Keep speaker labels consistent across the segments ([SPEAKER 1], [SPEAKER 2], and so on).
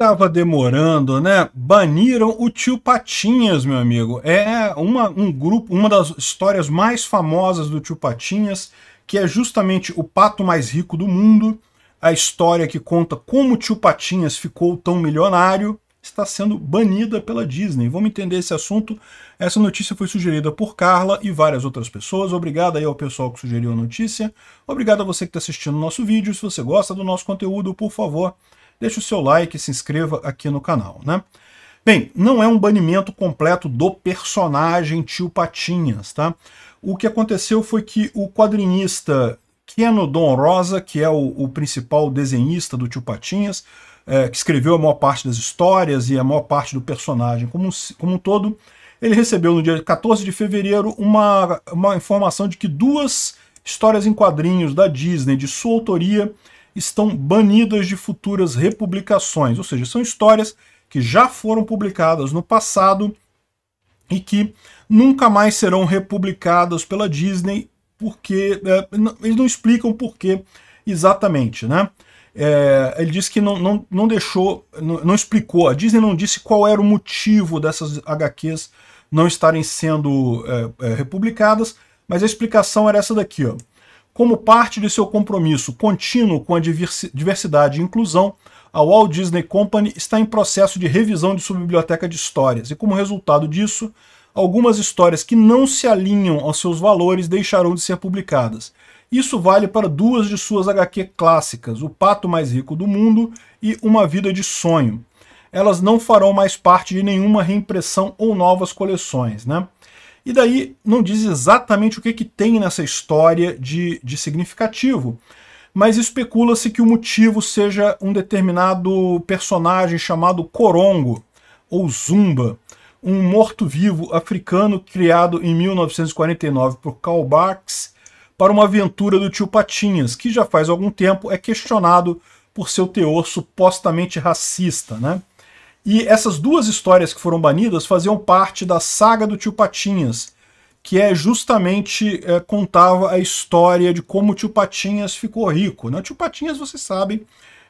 [SPEAKER 1] Tava demorando, né? Baniram o tio Patinhas, meu amigo. É, é uma, um grupo, uma das histórias mais famosas do tio Patinhas, que é justamente o pato mais rico do mundo. A história que conta como o tio Patinhas ficou tão milionário, está sendo banida pela Disney. Vamos entender esse assunto. Essa notícia foi sugerida por Carla e várias outras pessoas. Obrigado aí ao pessoal que sugeriu a notícia. Obrigado a você que está assistindo o nosso vídeo. Se você gosta do nosso conteúdo, por favor, deixe o seu like e se inscreva aqui no canal, né? Bem, não é um banimento completo do personagem Tio Patinhas, tá? O que aconteceu foi que o quadrinista Keno Don Rosa, que é o, o principal desenhista do Tio Patinhas, é, que escreveu a maior parte das histórias e a maior parte do personagem como, como um todo, ele recebeu no dia 14 de fevereiro uma, uma informação de que duas histórias em quadrinhos da Disney de sua autoria estão banidas de futuras republicações, ou seja, são histórias que já foram publicadas no passado e que nunca mais serão republicadas pela Disney, porque é, eles não explicam por que exatamente, né? É, ele disse que não, não, não deixou, não, não, explicou, a Disney não disse qual era o motivo dessas HQs não estarem sendo é, é, republicadas, mas a explicação era essa daqui, ó. Como parte de seu compromisso contínuo com a diversidade e inclusão, a Walt Disney Company está em processo de revisão de sua biblioteca de histórias, e como resultado disso, algumas histórias que não se alinham aos seus valores deixarão de ser publicadas. Isso vale para duas de suas HQ clássicas, O Pato Mais Rico do Mundo e Uma Vida de Sonho. Elas não farão mais parte de nenhuma reimpressão ou novas coleções, né? E daí não diz exatamente o que, que tem nessa história de, de significativo, mas especula-se que o motivo seja um determinado personagem chamado Corongo, ou Zumba, um morto-vivo africano criado em 1949 por Karl Barks para uma aventura do tio Patinhas, que já faz algum tempo é questionado por seu teor supostamente racista, né? E essas duas histórias que foram banidas faziam parte da saga do Tio Patinhas, que é justamente é, contava a história de como o Tio Patinhas ficou rico. Né? O Tio Patinhas, vocês sabem,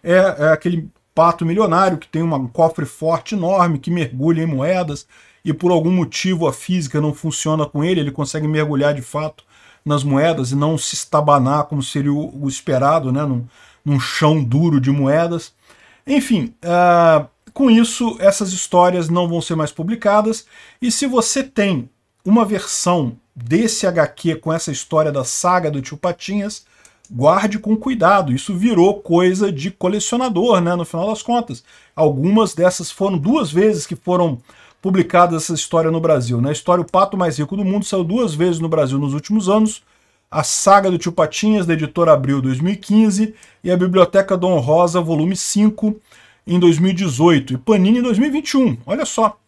[SPEAKER 1] é, é aquele pato milionário que tem uma, um cofre forte enorme, que mergulha em moedas, e por algum motivo a física não funciona com ele, ele consegue mergulhar de fato nas moedas e não se estabanar como seria o, o esperado, né? num, num chão duro de moedas. Enfim, uh, com isso, essas histórias não vão ser mais publicadas, e se você tem uma versão desse HQ com essa história da saga do Tio Patinhas, guarde com cuidado, isso virou coisa de colecionador, né, no final das contas. Algumas dessas foram duas vezes que foram publicadas essa história no Brasil, né? A história O Pato Mais Rico do Mundo saiu duas vezes no Brasil nos últimos anos, a Saga do Tio Patinhas, da editora Abril 2015, e a Biblioteca Dom Rosa, volume 5, em 2018 e Panini em 2021. Olha só.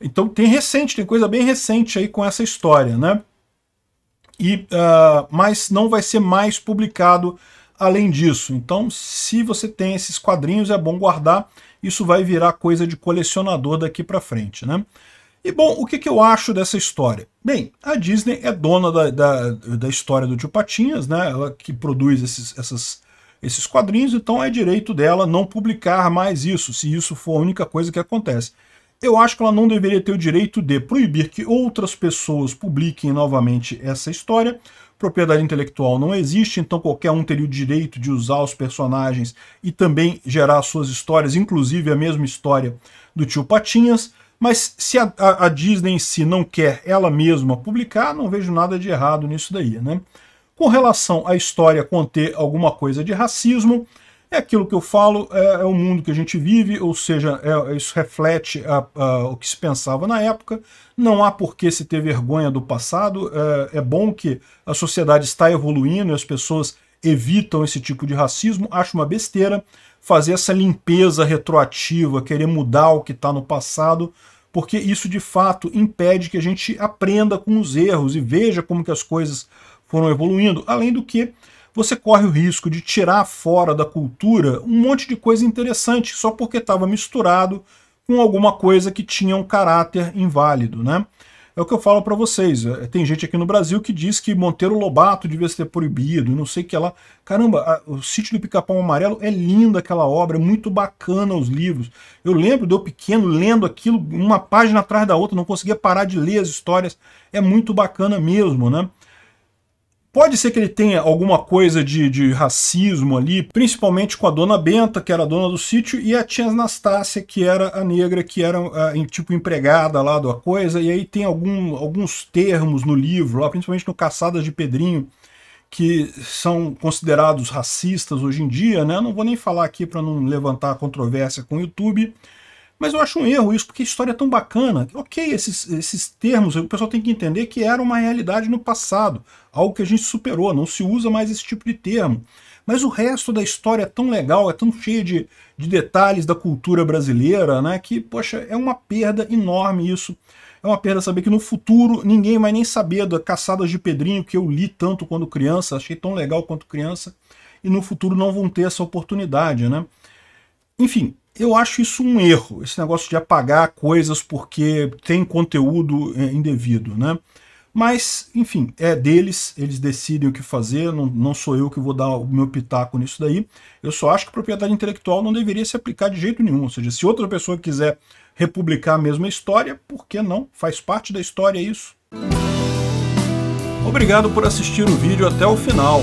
[SPEAKER 1] Então tem recente, tem coisa bem recente aí com essa história, né? E, uh, mas não vai ser mais publicado além disso. Então, se você tem esses quadrinhos, é bom guardar. Isso vai virar coisa de colecionador daqui para frente, né? E bom, o que, que eu acho dessa história? Bem, a Disney é dona da, da, da história do Tio Patinhas, né? Ela que produz esses, essas esses quadrinhos, então é direito dela não publicar mais isso, se isso for a única coisa que acontece. Eu acho que ela não deveria ter o direito de proibir que outras pessoas publiquem novamente essa história. Propriedade intelectual não existe, então qualquer um teria o direito de usar os personagens e também gerar suas histórias, inclusive a mesma história do tio Patinhas. Mas se a, a, a Disney em si não quer ela mesma publicar, não vejo nada de errado nisso daí, né? Com relação à história conter alguma coisa de racismo, é aquilo que eu falo, é, é o mundo que a gente vive, ou seja, é, isso reflete a, a, o que se pensava na época. Não há por que se ter vergonha do passado. É, é bom que a sociedade está evoluindo e as pessoas evitam esse tipo de racismo. Acho uma besteira fazer essa limpeza retroativa, querer mudar o que está no passado, porque isso de fato impede que a gente aprenda com os erros e veja como que as coisas foram evoluindo, além do que você corre o risco de tirar fora da cultura um monte de coisa interessante só porque estava misturado com alguma coisa que tinha um caráter inválido, né? É o que eu falo para vocês. É, tem gente aqui no Brasil que diz que Monteiro Lobato devia ser proibido, não sei o que lá. Caramba, a, o Sítio do Pica-Pau Amarelo é lindo aquela obra, é muito bacana os livros. Eu lembro de eu pequeno lendo aquilo, uma página atrás da outra, não conseguia parar de ler as histórias. É muito bacana mesmo, né? Pode ser que ele tenha alguma coisa de, de, racismo ali, principalmente com a dona Benta, que era a dona do sítio, e a tia Anastácia, que era a negra, que era a, ah, tipo empregada lá da coisa, e aí tem algum, alguns termos no livro, lá, principalmente no Caçadas de Pedrinho, que são considerados racistas hoje em dia, né? Não vou nem falar aqui para não levantar controvérsia com o YouTube, mas eu acho um erro isso, porque a história é tão bacana. Ok, esses, esses termos, o pessoal tem que entender que era uma realidade no passado, algo que a gente superou, não se usa mais esse tipo de termo. Mas o resto da história é tão legal, é tão cheio de, de detalhes da cultura brasileira, né? Que, poxa, é uma perda enorme isso. É uma perda saber que no futuro ninguém vai nem saber da Caçadas de Pedrinho, que eu li tanto quando criança, achei tão legal quanto criança, e no futuro não vão ter essa oportunidade, né? Enfim, eu acho isso um erro, esse negócio de apagar coisas porque tem conteúdo é, indevido, né? Mas, enfim, é deles, eles decidem o que fazer, não, não sou eu que vou dar o meu pitaco nisso daí. Eu só acho que propriedade intelectual não deveria se aplicar de jeito nenhum. Ou seja, se outra pessoa quiser republicar a mesma história, por que não? Faz parte da história isso. Obrigado por assistir o vídeo até o final.